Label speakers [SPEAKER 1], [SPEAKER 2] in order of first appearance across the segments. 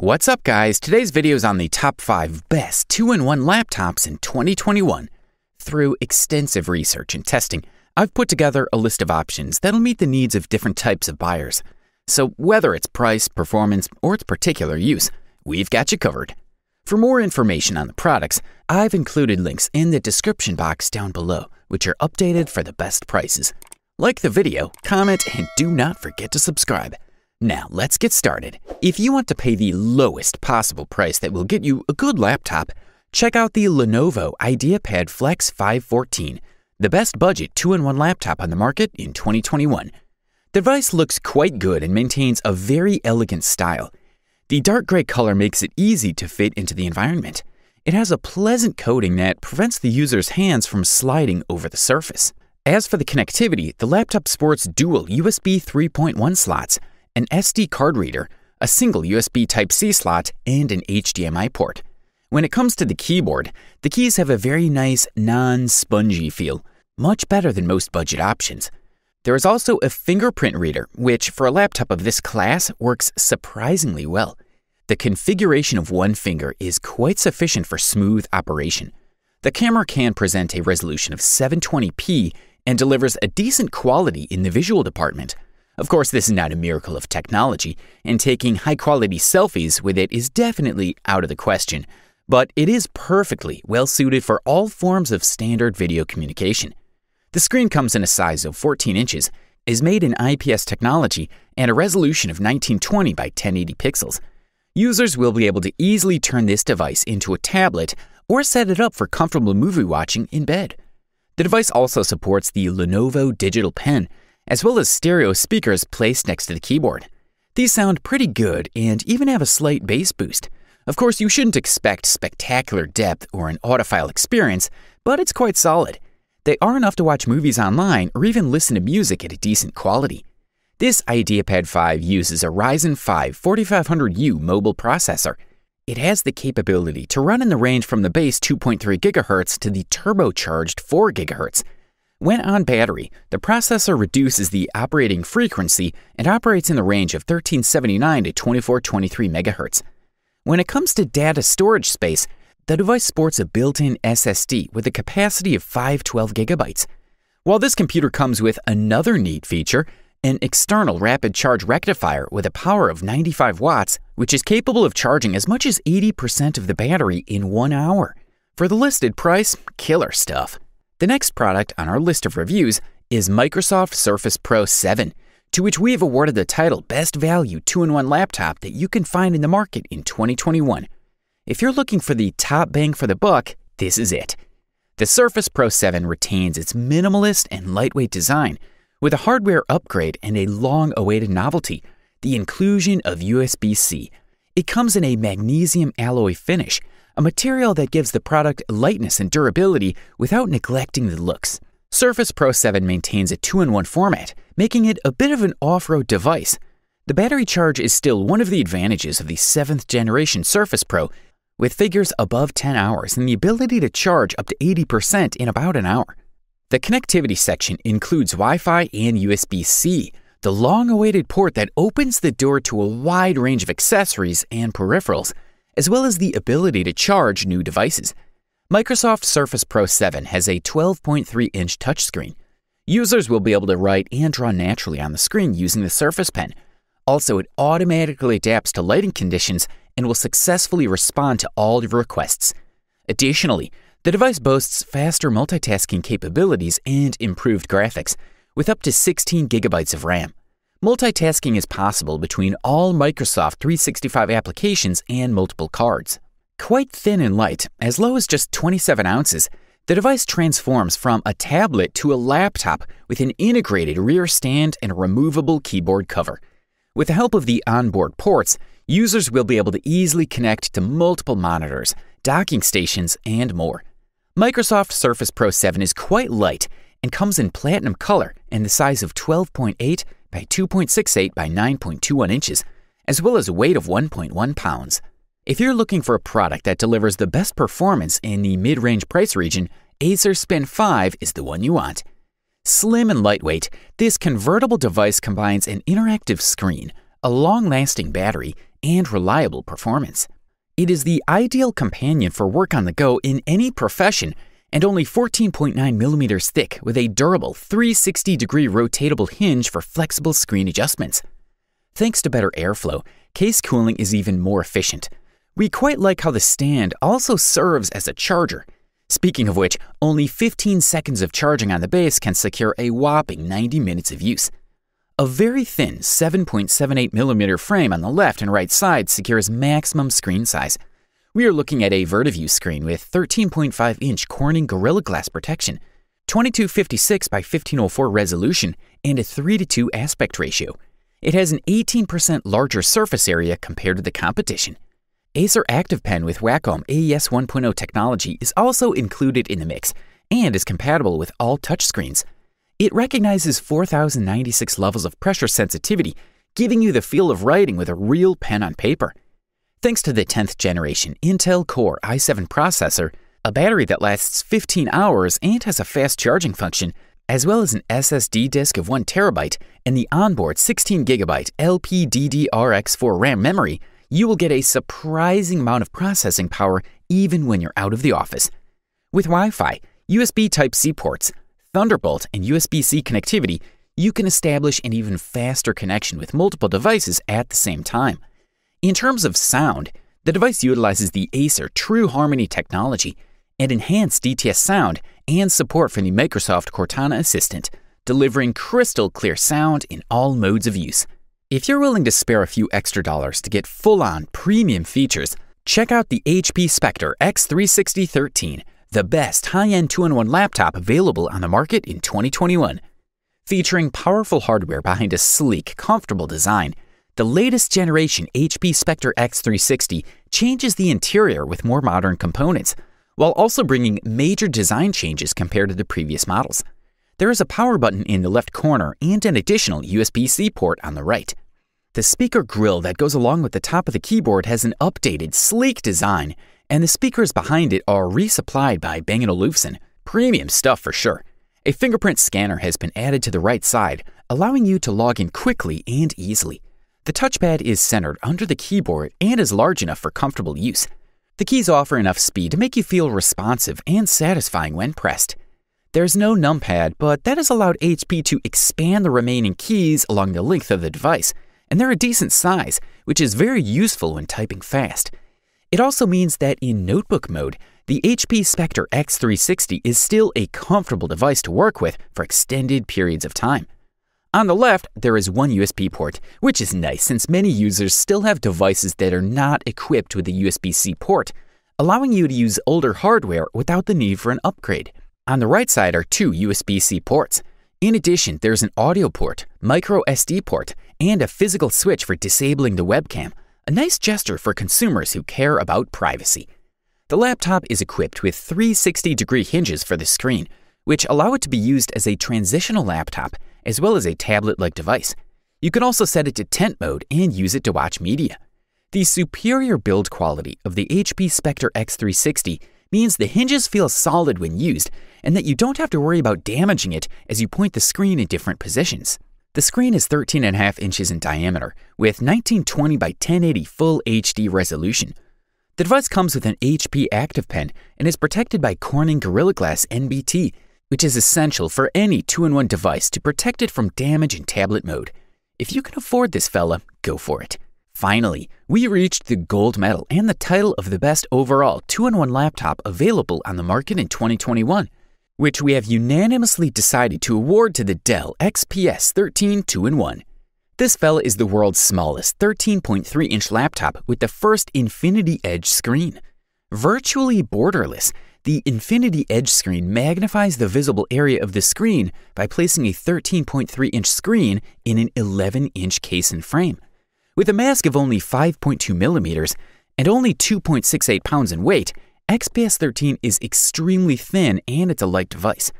[SPEAKER 1] What's up guys, today's video is on the top 5 best 2-in-1 laptops in 2021. Through extensive research and testing, I've put together a list of options that'll meet the needs of different types of buyers. So whether it's price, performance, or its particular use, we've got you covered. For more information on the products, I've included links in the description box down below, which are updated for the best prices. Like the video, comment, and do not forget to subscribe. Now, let's get started. If you want to pay the lowest possible price that will get you a good laptop, check out the Lenovo IdeaPad Flex 514, the best budget 2-in-1 laptop on the market in 2021. The device looks quite good and maintains a very elegant style. The dark gray color makes it easy to fit into the environment. It has a pleasant coating that prevents the user's hands from sliding over the surface. As for the connectivity, the laptop sports dual USB 3.1 slots, an SD card reader, a single USB Type-C slot, and an HDMI port. When it comes to the keyboard, the keys have a very nice non-spongy feel, much better than most budget options. There is also a fingerprint reader, which for a laptop of this class works surprisingly well. The configuration of one finger is quite sufficient for smooth operation. The camera can present a resolution of 720p and delivers a decent quality in the visual department, of course, this is not a miracle of technology, and taking high quality selfies with it is definitely out of the question, but it is perfectly well suited for all forms of standard video communication. The screen comes in a size of 14 inches, is made in IPS technology, and a resolution of 1920 by 1080 pixels. Users will be able to easily turn this device into a tablet or set it up for comfortable movie watching in bed. The device also supports the Lenovo Digital Pen, as well as stereo speakers placed next to the keyboard. These sound pretty good and even have a slight bass boost. Of course, you shouldn't expect spectacular depth or an audiophile experience, but it's quite solid. They are enough to watch movies online or even listen to music at a decent quality. This IdeaPad 5 uses a Ryzen 5 4500U mobile processor. It has the capability to run in the range from the base 2.3 GHz to the turbocharged 4 GHz, when on battery, the processor reduces the operating frequency and operates in the range of 1379 to 2423 MHz. When it comes to data storage space, the device sports a built-in SSD with a capacity of 512 GB. While this computer comes with another neat feature, an external rapid charge rectifier with a power of 95 watts, which is capable of charging as much as 80% of the battery in one hour. For the listed price, killer stuff. The next product on our list of reviews is Microsoft Surface Pro 7, to which we have awarded the title Best Value 2 in 1 Laptop that you can find in the market in 2021. If you're looking for the top bang for the buck, this is it. The Surface Pro 7 retains its minimalist and lightweight design with a hardware upgrade and a long awaited novelty the inclusion of USB C. It comes in a magnesium alloy finish a material that gives the product lightness and durability without neglecting the looks. Surface Pro 7 maintains a 2-in-1 format, making it a bit of an off-road device. The battery charge is still one of the advantages of the 7th generation Surface Pro, with figures above 10 hours and the ability to charge up to 80% in about an hour. The connectivity section includes Wi-Fi and USB-C, the long-awaited port that opens the door to a wide range of accessories and peripherals – as well as the ability to charge new devices. Microsoft Surface Pro 7 has a 12.3 inch touchscreen. Users will be able to write and draw naturally on the screen using the Surface Pen. Also, it automatically adapts to lighting conditions and will successfully respond to all your requests. Additionally, the device boasts faster multitasking capabilities and improved graphics, with up to 16 gigabytes of RAM. Multitasking is possible between all Microsoft 365 applications and multiple cards. Quite thin and light, as low as just 27 ounces, the device transforms from a tablet to a laptop with an integrated rear stand and a removable keyboard cover. With the help of the onboard ports, users will be able to easily connect to multiple monitors, docking stations, and more. Microsoft Surface Pro 7 is quite light and comes in platinum color and the size of 12.8 by 2.68 by 9.21 inches, as well as a weight of 1.1 pounds. If you're looking for a product that delivers the best performance in the mid-range price region, Acer Spin 5 is the one you want. Slim and lightweight, this convertible device combines an interactive screen, a long-lasting battery, and reliable performance. It is the ideal companion for work on the go in any profession and only 14.9 millimeters thick with a durable 360 degree rotatable hinge for flexible screen adjustments. Thanks to better airflow, case cooling is even more efficient. We quite like how the stand also serves as a charger. Speaking of which, only 15 seconds of charging on the base can secure a whopping 90 minutes of use. A very thin 7.78mm frame on the left and right side secures maximum screen size, we are looking at a VertiView screen with 13.5 inch Corning Gorilla Glass protection, 2256 by 1504 resolution, and a 3 to 2 aspect ratio. It has an 18% larger surface area compared to the competition. Acer ActivePen with Wacom AES 1.0 technology is also included in the mix and is compatible with all touchscreens. It recognizes 4096 levels of pressure sensitivity, giving you the feel of writing with a real pen on paper. Thanks to the 10th generation Intel Core i7 processor, a battery that lasts 15 hours and has a fast charging function, as well as an SSD disk of 1TB and the onboard 16GB LPDDRX4 RAM memory, you will get a surprising amount of processing power even when you're out of the office. With Wi Fi, USB Type C ports, Thunderbolt, and USB C connectivity, you can establish an even faster connection with multiple devices at the same time. In terms of sound, the device utilizes the Acer True Harmony technology and enhanced DTS sound and support from the Microsoft Cortana Assistant, delivering crystal clear sound in all modes of use. If you're willing to spare a few extra dollars to get full-on premium features, check out the HP Spectre X36013, the best high-end 2-in-1 laptop available on the market in 2021. Featuring powerful hardware behind a sleek, comfortable design, the latest generation HP Spectre X360 changes the interior with more modern components, while also bringing major design changes compared to the previous models. There is a power button in the left corner and an additional USB-C port on the right. The speaker grille that goes along with the top of the keyboard has an updated, sleek design, and the speakers behind it are resupplied by Bang & Olufsen. Premium stuff for sure. A fingerprint scanner has been added to the right side, allowing you to log in quickly and easily. The touchpad is centered under the keyboard and is large enough for comfortable use. The keys offer enough speed to make you feel responsive and satisfying when pressed. There's no numpad, but that has allowed HP to expand the remaining keys along the length of the device, and they're a decent size, which is very useful when typing fast. It also means that in notebook mode, the HP Spectre X360 is still a comfortable device to work with for extended periods of time. On the left, there is one USB port, which is nice since many users still have devices that are not equipped with a USB-C port, allowing you to use older hardware without the need for an upgrade. On the right side are two USB-C ports. In addition, there's an audio port, micro SD port, and a physical switch for disabling the webcam, a nice gesture for consumers who care about privacy. The laptop is equipped with 360-degree hinges for the screen, which allow it to be used as a transitional laptop as well as a tablet-like device. You can also set it to tent mode and use it to watch media. The superior build quality of the HP Spectre X360 means the hinges feel solid when used and that you don't have to worry about damaging it as you point the screen in different positions. The screen is 13.5 inches in diameter with 1920 by 1080 full HD resolution. The device comes with an HP Active Pen and is protected by Corning Gorilla Glass NBT, which is essential for any 2-in-1 device to protect it from damage in tablet mode. If you can afford this fella, go for it. Finally, we reached the gold medal and the title of the best overall 2-in-1 laptop available on the market in 2021, which we have unanimously decided to award to the Dell XPS 13 2-in-1. This fella is the world's smallest 13.3-inch laptop with the first Infinity Edge screen. Virtually borderless, the Infinity Edge screen magnifies the visible area of the screen by placing a 13.3-inch screen in an 11-inch case and frame. With a mask of only 5.2 millimeters and only 2.68 pounds in weight, XPS 13 is extremely thin and it's a light device.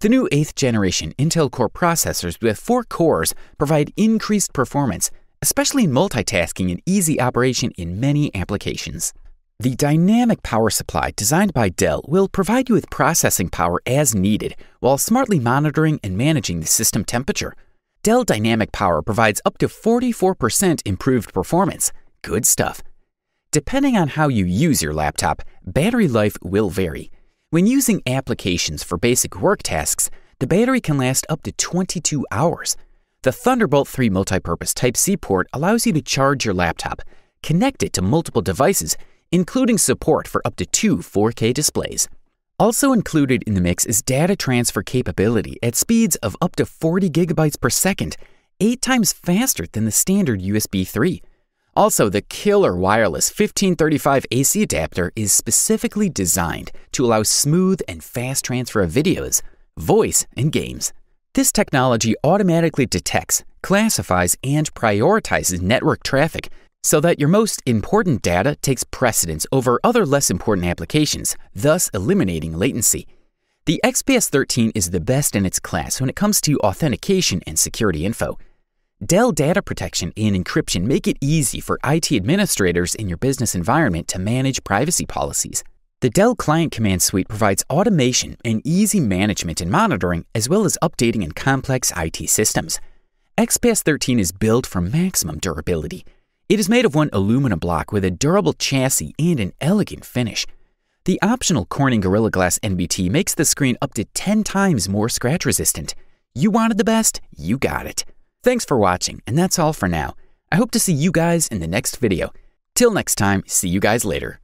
[SPEAKER 1] The new 8th generation Intel Core processors with 4 cores provide increased performance, especially in multitasking and easy operation in many applications. The dynamic power supply designed by Dell will provide you with processing power as needed while smartly monitoring and managing the system temperature. Dell Dynamic Power provides up to 44% improved performance. Good stuff. Depending on how you use your laptop, battery life will vary. When using applications for basic work tasks, the battery can last up to 22 hours. The Thunderbolt 3 multipurpose Type-C port allows you to charge your laptop, connect it to multiple devices, including support for up to two 4K displays. Also included in the mix is data transfer capability at speeds of up to 40 gigabytes per second, eight times faster than the standard USB 3. Also, the killer wireless 1535 AC adapter is specifically designed to allow smooth and fast transfer of videos, voice, and games. This technology automatically detects, classifies, and prioritizes network traffic so that your most important data takes precedence over other less important applications, thus eliminating latency. The XPS 13 is the best in its class when it comes to authentication and security info. Dell Data Protection and encryption make it easy for IT administrators in your business environment to manage privacy policies. The Dell Client Command Suite provides automation and easy management and monitoring, as well as updating in complex IT systems. XPS 13 is built for maximum durability. It is made of one aluminum block with a durable chassis and an elegant finish. The optional Corning Gorilla Glass NBT makes the screen up to 10 times more scratch resistant. You wanted the best, you got it. Thanks for watching, and that's all for now. I hope to see you guys in the next video. Till next time, see you guys later.